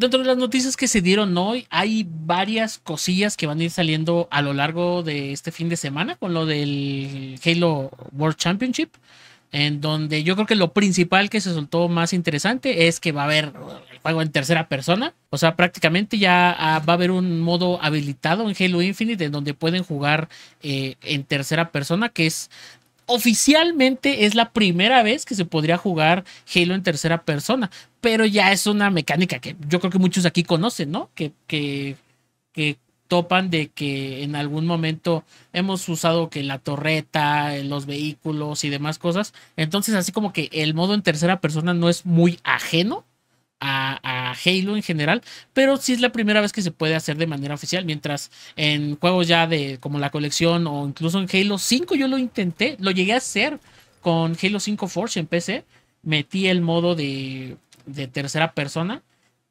dentro de las noticias que se dieron hoy, hay varias cosillas que van a ir saliendo a lo largo de este fin de semana con lo del Halo World Championship. En donde yo creo que lo principal que se soltó más interesante es que va a haber el juego en tercera persona. O sea, prácticamente ya ah, va a haber un modo habilitado en Halo Infinite en donde pueden jugar eh, en tercera persona, que es oficialmente es la primera vez que se podría jugar Halo en tercera persona, pero ya es una mecánica que yo creo que muchos aquí conocen, ¿no? Que, que, topan de que en algún momento hemos usado que la torreta, eh, los vehículos y demás cosas. Entonces, así como que el modo en tercera persona no es muy ajeno a, Halo en general, pero si es la primera vez que se puede hacer de manera oficial, mientras en juegos ya de como la colección o incluso en Halo 5 yo lo intenté, lo llegué a hacer con Halo 5 Forge en PC, metí el modo de, de tercera persona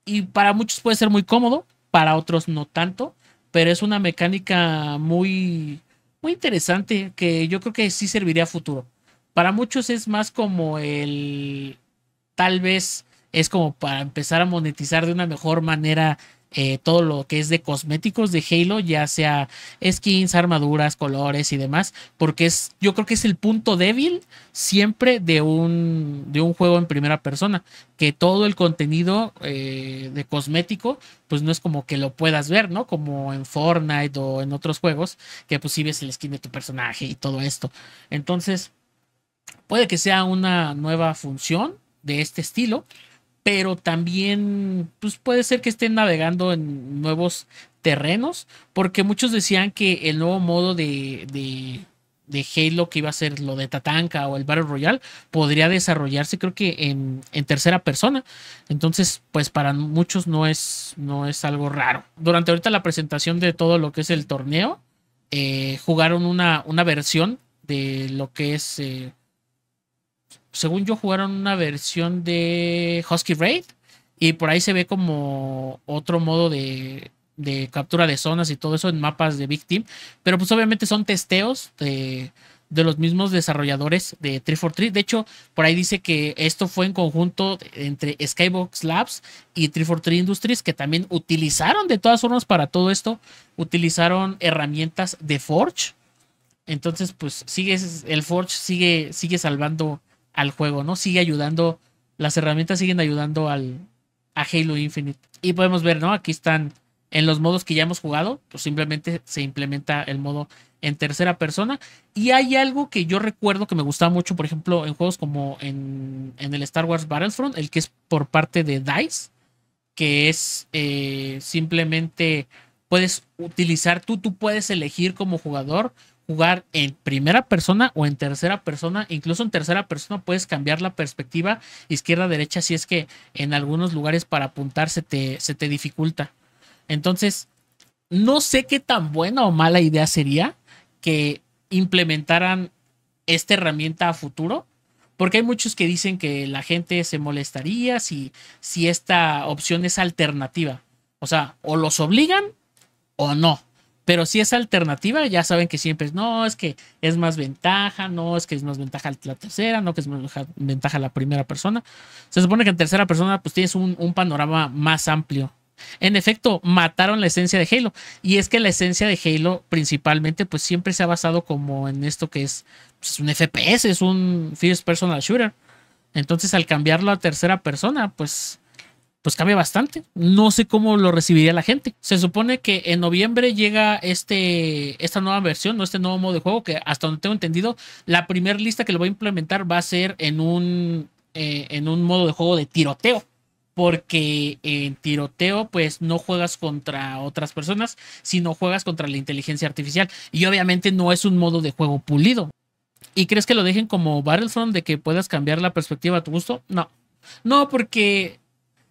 y para muchos puede ser muy cómodo, para otros no tanto, pero es una mecánica muy, muy interesante que yo creo que sí serviría a futuro. Para muchos es más como el tal vez es como para empezar a monetizar de una mejor manera eh, todo lo que es de cosméticos de Halo, ya sea skins, armaduras, colores y demás, porque es, yo creo que es el punto débil siempre de un, de un juego en primera persona, que todo el contenido eh, de cosmético, pues no es como que lo puedas ver, ¿no? Como en Fortnite o en otros juegos, que pues sí ves el skin de tu personaje y todo esto. Entonces, puede que sea una nueva función de este estilo, pero también pues puede ser que estén navegando en nuevos terrenos, porque muchos decían que el nuevo modo de, de, de Halo que iba a ser lo de Tatanka o el Battle Royale podría desarrollarse creo que en, en, tercera persona. Entonces, pues para muchos no es, no es algo raro. Durante ahorita la presentación de todo lo que es el torneo, eh, jugaron una, versión de lo que es... Eh, según yo, jugaron una versión de Husky Raid. Y por ahí se ve como otro modo de, captura de zonas y todo eso en mapas de Big Team. Pero pues obviamente son testeos de, de los mismos desarrolladores de 343. De hecho, por ahí dice que esto fue en conjunto entre Skybox Labs y 343 Industries, que también utilizaron de todas formas para todo esto, utilizaron herramientas de Forge. Entonces, pues sigue el Forge sigue sigue salvando al juego, ¿no? Sigue ayudando, las herramientas siguen ayudando al, a Halo Infinite. Y podemos ver, ¿no? Aquí están en los modos que ya hemos jugado, pues simplemente se implementa el modo en tercera persona. Y hay algo que yo recuerdo que me gustaba mucho, por ejemplo, en juegos como en, el Star Wars Battlefront, el que es por parte de DICE, que es eh, simplemente puedes utilizar tú, tú puedes elegir como jugador jugar en primera persona o en tercera persona. Incluso en tercera persona puedes cambiar la perspectiva izquierda-derecha si es que en algunos lugares para apuntar se te, se te dificulta. Entonces, no sé qué tan buena o mala idea sería que implementaran esta herramienta a futuro. Porque hay muchos que dicen que la gente se molestaría si, si esta opción es alternativa. O sea, o los obligan o no. Pero si es alternativa, ya saben que siempre es, no, es que es más ventaja, no, es que es más ventaja la tercera, no, que es más ventaja la primera persona. Se supone que en tercera persona pues tienes un, panorama más amplio. En efecto, mataron la esencia de Halo. Y es que la esencia de Halo principalmente pues siempre se ha basado como en esto que es pues, un FPS, es un First Personal Shooter. Entonces al cambiarlo a tercera persona pues pues cambia bastante. No sé cómo lo recibiría la gente. Se supone que en noviembre llega este, esta nueva versión, ¿no? este nuevo modo de juego, que hasta donde tengo entendido, la primera lista que lo voy a implementar va a ser en un, eh, en un modo de juego de tiroteo. Porque en tiroteo, pues no juegas contra otras personas, sino juegas contra la inteligencia artificial. Y obviamente no es un modo de juego pulido. ¿Y crees que lo dejen como Battlefront de que puedas cambiar la perspectiva a tu gusto? No. No, porque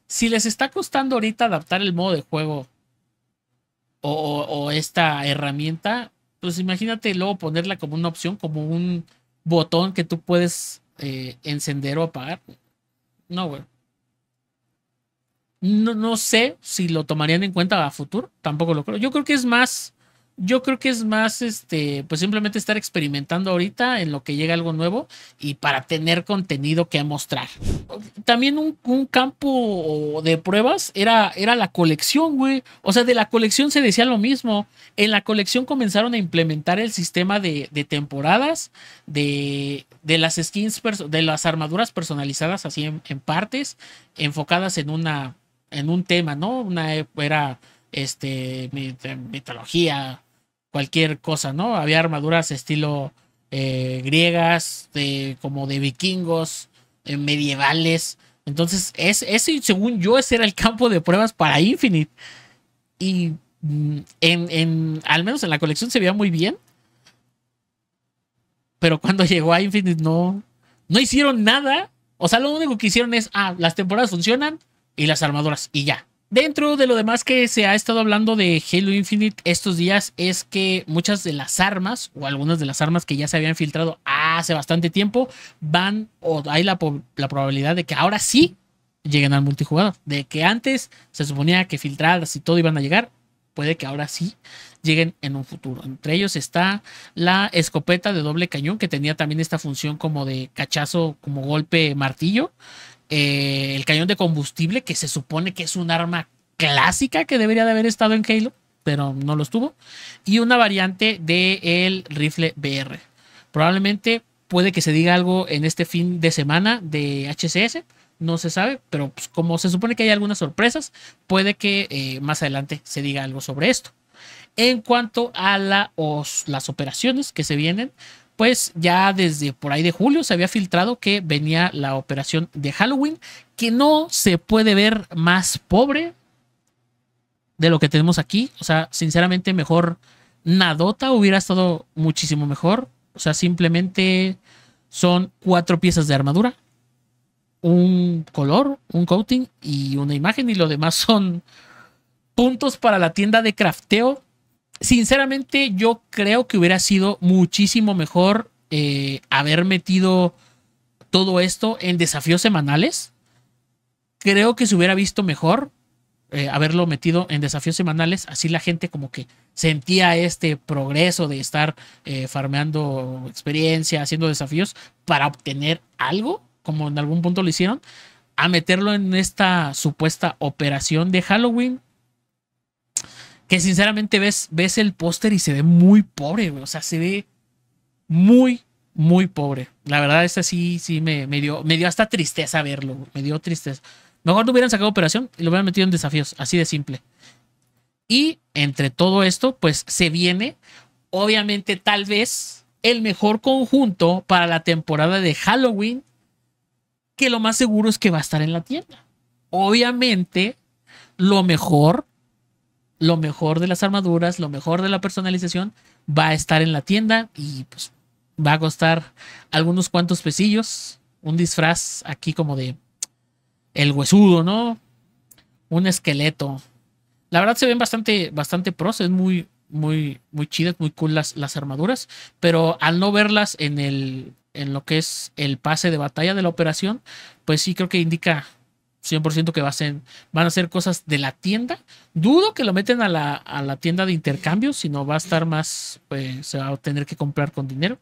si les está costando ahorita adaptar el modo de juego o, esta herramienta, pues imagínate luego ponerla como una opción, como un botón que tú puedes eh, encender o apagar. No, güey. No, no sé si lo tomarían en cuenta a futuro, tampoco lo creo. Yo creo que es más yo creo que es más, este, pues simplemente estar experimentando ahorita en lo que llega algo nuevo y para tener contenido que mostrar. También un, campo de pruebas era, era la colección, güey. O sea, de la colección se decía lo mismo. En la colección comenzaron a implementar el sistema de, temporadas, de, de las skins, de las armaduras personalizadas así en, partes, enfocadas en una, en un tema, ¿no? Una e, era este, mitología, cualquier cosa, ¿no? Había armaduras estilo eh, griegas, de, como de vikingos, eh, medievales. Entonces, ese, según yo, ese era el campo de pruebas para Infinite. Y mm, en, al menos en la colección se veía muy bien. Pero cuando llegó a Infinite no, no hicieron nada. O sea, lo único que hicieron es, ah, las temporadas funcionan y las armaduras y ya. Dentro de lo demás que se ha estado hablando de Halo Infinite estos días es que muchas de las armas o algunas de las armas que ya se habían filtrado hace bastante tiempo van o hay la, probabilidad de que ahora sí lleguen al multijugador. De que antes se suponía que filtradas y todo iban a llegar, puede que ahora sí lleguen en un futuro. Entre ellos está la escopeta de doble cañón que tenía también esta función como de cachazo, como golpe martillo eh, el cañón de combustible, que se supone que es un arma clásica que debería de haber estado en Halo, pero no lo estuvo, y una variante del rifle BR. Probablemente puede que se diga algo en este fin de semana de HCS, no se sabe, pero pues, como se supone que hay algunas sorpresas, puede que eh, más adelante se diga algo sobre esto. En cuanto a las operaciones que se vienen, pues ya desde por ahí de julio se había filtrado que venía la operación de Halloween, que no se puede ver más pobre de lo que tenemos aquí. O sea, sinceramente, mejor Nadota hubiera estado muchísimo mejor. O sea, simplemente son cuatro piezas de armadura, un color, un coating y una imagen, y lo demás son puntos para la tienda de crafteo sinceramente yo creo que hubiera sido muchísimo mejor eh, haber metido todo esto en desafíos semanales. Creo que se hubiera visto mejor eh, haberlo metido en desafíos semanales. Así la gente como que sentía este progreso de estar eh, farmeando experiencia, haciendo desafíos para obtener algo, como en algún punto lo hicieron, a meterlo en esta supuesta operación de Halloween que sinceramente ves, ves el póster y se ve muy pobre, O sea, se ve muy, muy pobre. La verdad, que sí, sí me, me, dio, me dio hasta tristeza verlo, me dio tristeza. Mejor no hubieran sacado operación y lo hubieran metido en desafíos, así de simple. Y entre todo esto, pues se viene, obviamente, tal vez el mejor conjunto para la temporada de Halloween, que lo más seguro es que va a estar en la tienda. Obviamente, lo mejor lo mejor de las armaduras, lo mejor de la personalización va a estar en la tienda y pues va a costar algunos cuantos pesillos. Un disfraz aquí como de el huesudo, ¿no? Un esqueleto. La verdad se ven bastante, bastante pros, es muy, muy, muy chidas, muy cool las, las armaduras, pero al no verlas en el en lo que es el pase de batalla de la operación, pues sí creo que indica 100% que van a ser cosas de la tienda. Dudo que lo meten a la, tienda de intercambio, no va a estar más, pues se va a tener que comprar con dinero.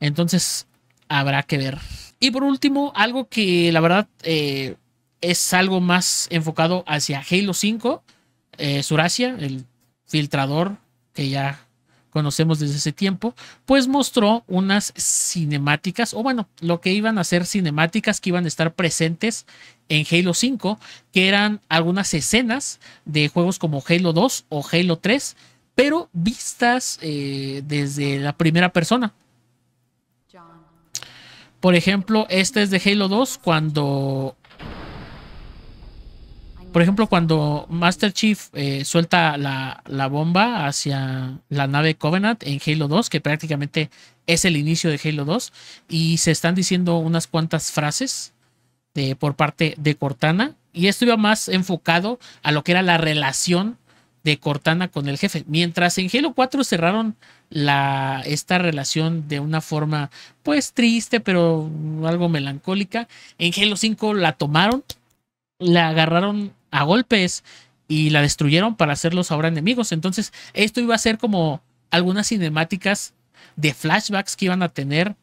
Entonces, habrá que ver. Y por último, algo que la verdad eh, es algo más enfocado hacia Halo 5, Suracia eh, Surasia, el filtrador que ya conocemos desde ese tiempo, pues mostró unas cinemáticas, o bueno, lo que iban a ser cinemáticas que iban a estar presentes en Halo 5, que eran algunas escenas de juegos como Halo 2 o Halo 3, pero vistas eh, desde la primera persona. Por ejemplo, esta es de Halo 2 cuando por ejemplo, cuando Master Chief eh, suelta la, bomba hacia la nave Covenant en Halo 2, que prácticamente es el inicio de Halo 2, y se están diciendo unas cuantas frases de, eh, por parte de Cortana, y esto iba más enfocado a lo que era la relación de Cortana con el jefe. Mientras en Halo 4 cerraron la, esta relación de una forma pues triste, pero algo melancólica, en Halo 5 la tomaron la agarraron a golpes y la destruyeron para hacerlos ahora enemigos. Entonces, esto iba a ser como algunas cinemáticas de flashbacks que iban a tener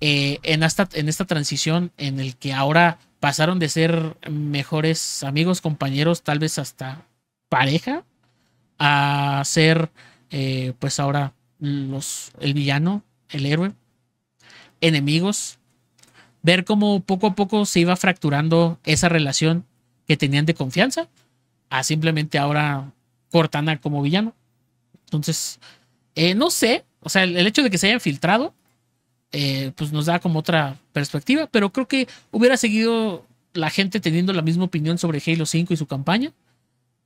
eh, en, esta, en esta transición en el que ahora pasaron de ser mejores amigos, compañeros, tal vez hasta pareja, a ser eh, pues ahora los, el villano, el héroe, enemigos, ver cómo poco a poco se iba fracturando esa relación que tenían de confianza a simplemente ahora Cortana como villano. Entonces, eh, no sé, o sea, el, hecho de que se hayan filtrado, eh, pues nos da como otra perspectiva, pero creo que hubiera seguido la gente teniendo la misma opinión sobre Halo 5 y su campaña.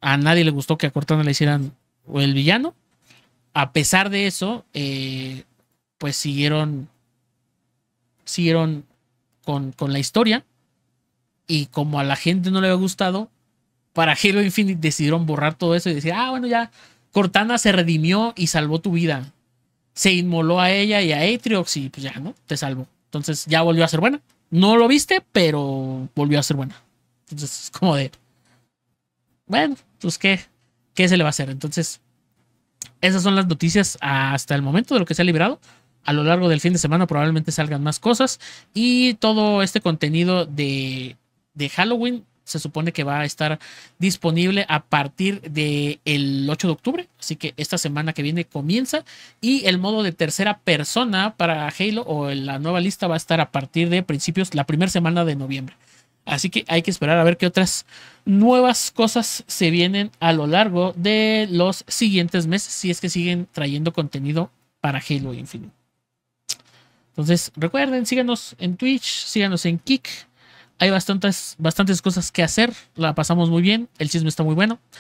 A nadie le gustó que a Cortana le hicieran el villano. A pesar de eso, eh, pues siguieron, siguieron con, con la historia y como a la gente no le había gustado, para Halo Infinite decidieron borrar todo eso y decir, ah, bueno, ya Cortana se redimió y salvó tu vida. Se inmoló a ella y a Atriox y pues ya, ¿no? Te salvo. Entonces ya volvió a ser buena. No lo viste, pero volvió a ser buena. Entonces es como de... Bueno, pues qué, qué se le va a hacer. Entonces, esas son las noticias hasta el momento de lo que se ha liberado. A lo largo del fin de semana probablemente salgan más cosas y todo este contenido de de Halloween se supone que va a estar disponible a partir del el 8 de octubre. Así que esta semana que viene comienza. Y el modo de tercera persona para Halo o la nueva lista va a estar a partir de principios, la primera semana de noviembre. Así que hay que esperar a ver qué otras nuevas cosas se vienen a lo largo de los siguientes meses, si es que siguen trayendo contenido para Halo Infinite. Entonces, recuerden, síganos en Twitch, síganos en Kick, hay bastantes, bastantes cosas que hacer. La pasamos muy bien. El chisme está muy bueno.